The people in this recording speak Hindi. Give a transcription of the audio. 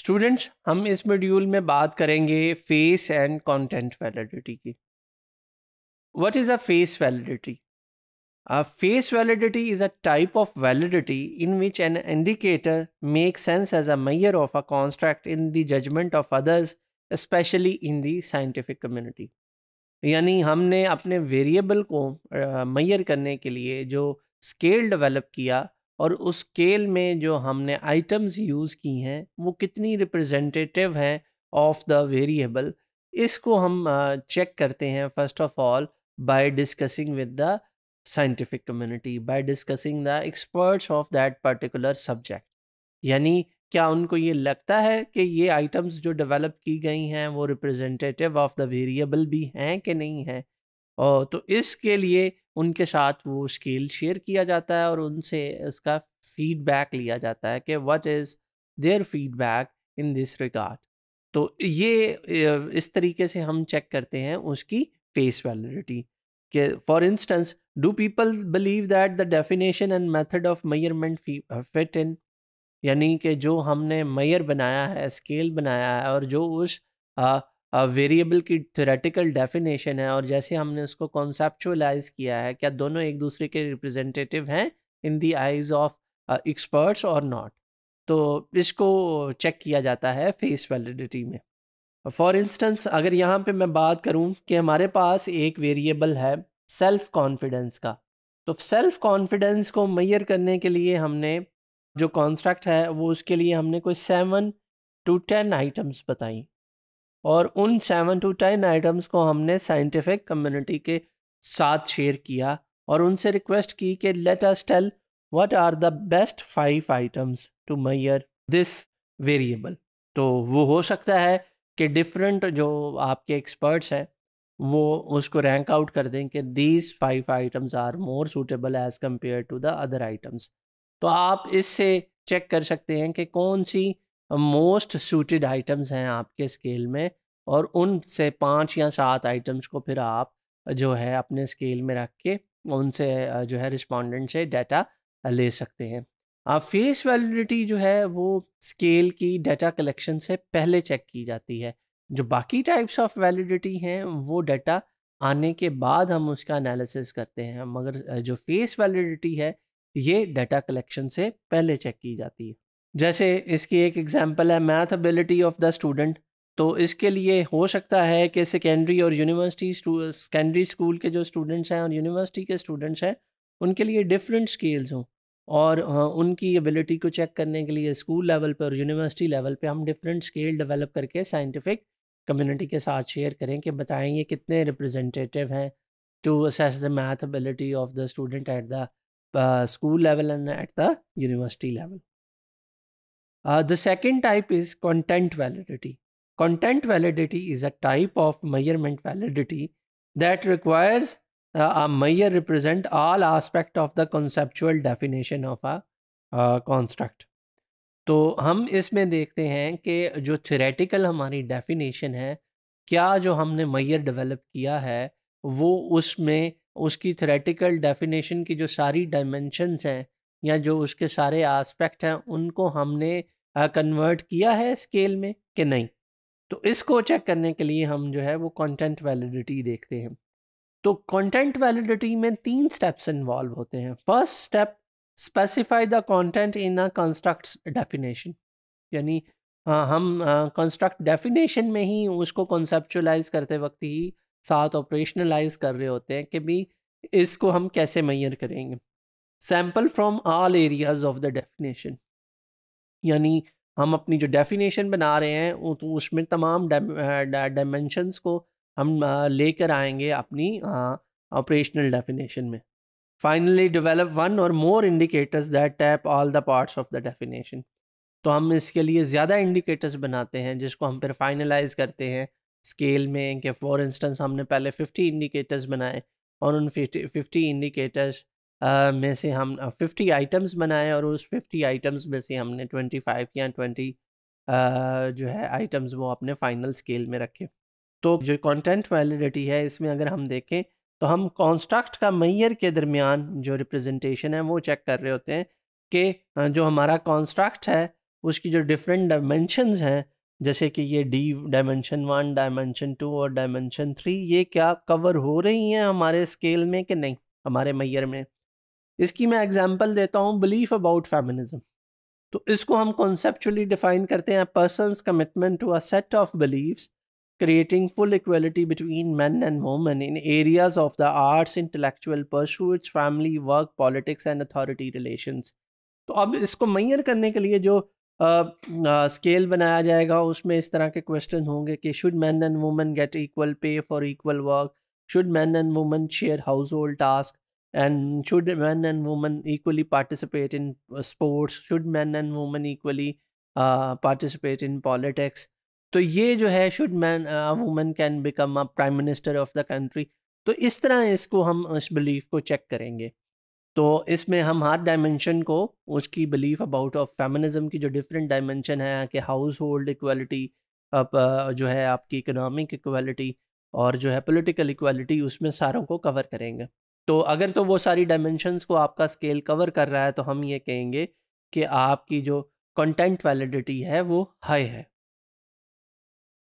स्टूडेंट्स हम इस मॉड्यूल में बात करेंगे फेस एंड कंटेंट वैलिडिटी की what is a face validity a face validity is a type of validity in which an indicator make sense as a measure of a construct in the judgment of others specially in the scientific community यानी हमने अपने वेरिएबल को मैयर करने के लिए जो स्केल डेवलप किया और उस स्केल में जो हमने आइटम्स यूज़ की हैं वो कितनी रिप्रेजेंटेटिव हैं ऑफ द वेरिएबल इसको हम चेक करते हैं first of all by discussing with the scientific community by discussing the experts of that particular subject यानी क्या उनको ये लगता है कि ये आइटम्स जो डेवलप की गई हैं वो रिप्रेजेंटेटिव ऑफ द वेरिएबल भी हैं कि नहीं हैं तो इसके लिए उनके साथ वो स्केल शेयर किया जाता है और उनसे इसका फीडबैक लिया जाता है कि what is there feedback in this regard तो ये इस तरीके से हम चेक करते हैं उसकी फेस वैलिडिटी कि for instance do people believe that the definition and method of measurement fit in यानी कि जो हमने मेयर बनाया है स्केल बनाया है और जो उस वेरिएबल की थेरेटिकल डेफिनेशन है और जैसे हमने उसको कॉन्सेप्चुअलाइज किया है क्या दोनों एक दूसरे के रिप्रेजेंटेटिव हैं in the eyes of experts और नॉट तो इसको चेक किया जाता है फेस वैलिडिटी में फॉर इंस्टेंस अगर यहाँ पे मैं बात करूँ कि हमारे पास एक वेरिएबल है सेल्फ कॉन्फिडेंस का तो सेल्फ कॉन्फिडेंस को मैयर करने के लिए हमने जो कॉन्स्ट्रक्ट है वो उसके लिए हमने कोई सेवन टू टेन आइटम्स बताई और उन सेवन टू टेन आइटम्स को हमने साइंटिफिक कम्युनिटी के साथ शेयर किया और उनसे रिक्वेस्ट की कि let us tell what are the best five items to measure this variable तो वो हो सकता है कि डिफरेंट जो आपके एक्सपर्ट्स हैं वो उसको रैंक आउट कर दें कि these five items are more suitable as compare to the other items तो आप इससे चेक कर सकते हैं कि कौन सी मोस्ट सूटेड आइटम्स हैं आपके स्केल में और उनसे पाँच या सात आइटम्स को फिर आप जो है अपने स्केल में रख के उनसे जो है रिस्पोंडेंट से डाटा ले सकते हैं आप फेस वैलिडिटी जो है वो स्केल की डाटा कलेक्शन से पहले चेक की जाती है जो बाकी टाइप्स ऑफ वैलिडिटी हैं वो डाटा आने के बाद हम उसका एनालिसिस करते हैं मगर जो फेस वैलिडिटी है ये डाटा कलेक्शन से पहले चेक की जाती है जैसे इसकी एक एग्जाम्पल है math ability of the student तो इसके लिए हो सकता है कि सेकेंडरी और यूनिवर्सिटी सेकेंडरी स्कूल के जो स्टूडेंट्स हैं और यूनिवर्सिटी के स्टूडेंट्स हैं उनके लिए डिफरेंट स्केल्स हों और हाँ, उनकी एबिलिटी को चेक करने के लिए स्कूल लेवल पर और यूनिवर्सिटी लेवल पर हम डिफरेंट स्केल डेवलप करके साइंटिफिक कम्युनिटी के साथ शेयर करें कि बताएं ये कितने रिप्रेजेंटेटिव हैं to assess the math ability of the student at the school level and at the university level Uh, the second type is content validity. Content validity is a type of measurement validity that requires uh, a measure represent all aspect of the conceptual definition of a construct. तो हम इसमें देखते हैं कि जो थ्योरेटिकल हमारी डेफिनेशन है क्या जो हमने मैयर डेवलप किया है वो उसमें उसकी थ्योरेटिकल डेफिनेशन की जो सारी डायमेंशनस हैं या जो उसके सारे आस्पेक्ट हैं उनको हमने कन्वर्ट किया है स्केल में कि नहीं तो इसको चेक करने के लिए हम जो है वो कंटेंट वैलिडिटी देखते हैं तो कंटेंट वैलिडिटी में तीन स्टेप्स इन्वॉल्व होते हैं first step specify the content in a construct definition यानी हम कंस्ट्रक्ट डेफिनेशन में ही उसको कॉन्सेप्चुलाइज करते वक्त ही साथ ऑपरेशनलाइज कर रहे होते हैं कि भाई इसको हम कैसे मैयर करेंगे sample from all areas of the definition यानी हम अपनी जो डेफिनेशन बना रहे हैं तो उसमें तमाम डायमेंशंस को हम लेकर आएंगे अपनी ऑपरेशनल डेफिनेशन में finally develop one or more indicators that tap all the parts of the definition तो हम इसके लिए ज़्यादा इंडिकेटर्स बनाते हैं जिसको हम फिर फाइनलाइज करते हैं स्केल में कि फॉर इंस्टेंस हमने पहले फिफ्टी इंडिकेटर्स बनाए और उन फिफ्टी इंडिकेटर्स में से हम फिफ्टी आइटम्स बनाए और उस फिफ्टी आइटम्स में से हमने ट्वेंटी फाइव या ट्वेंटी जो है आइटम्स वो अपने फाइनल स्केल में रखे तो जो कंटेंट वैलिडिटी है इसमें अगर हम देखें तो हम कॉन्स्ट्रक्ट का मैयर के दरमियान जो रिप्रेजेंटेशन है वो चेक कर रहे होते हैं कि जो हमारा कॉन्स्ट्रक्ट है उसकी जो डिफरेंट डायमेंशन हैं जैसे कि ये the dimension one dimension two और डायमेंशन थ्री ये क्या कवर हो रही हैं हमारे स्केल में कि नहीं हमारे मैयर में इसकी मैं एग्जाम्पल देता हूँ बिलीफ अबाउट फेमिनिज्म तो इसको हम कॉन्सेप्चुअली डिफाइन करते हैं person commitment to a set of beliefs creating full equality between men and women in areas of the arts intellectual pursuits, family work politics and authority relation तो अब इसको मैयर करने के लिए जो स्केल बनाया जाएगा उसमें इस तरह के क्वेश्चन होंगे कि should men and women get equal pay for equal work should men and women share household task and should men and women equally participate in uh, sports should men and women equally uh, participate in politics तो ये जो है should men women can become a prime minister of the country तो इस तरह इसको हम इस बिलीफ को चेक करेंगे तो इसमें हम हर डायमेंशन को उसकी बिलीफ अबाउट ऑफ फेमिनिज्म की जो डिफरेंट डायमेंशन है कि हाउस होल्ड इक्वलिटी अब uh, जो है आपकी इकोनॉमिक इक्वलिटी और जो है पॉलिटिकल इक्वालिटी उसमें सारों को कवर करेंगे तो अगर तो वो सारी डायमेंशंस को आपका स्केल कवर कर रहा है तो हम ये कहेंगे कि आपकी जो कंटेंट वैलिडिटी है वो हाई है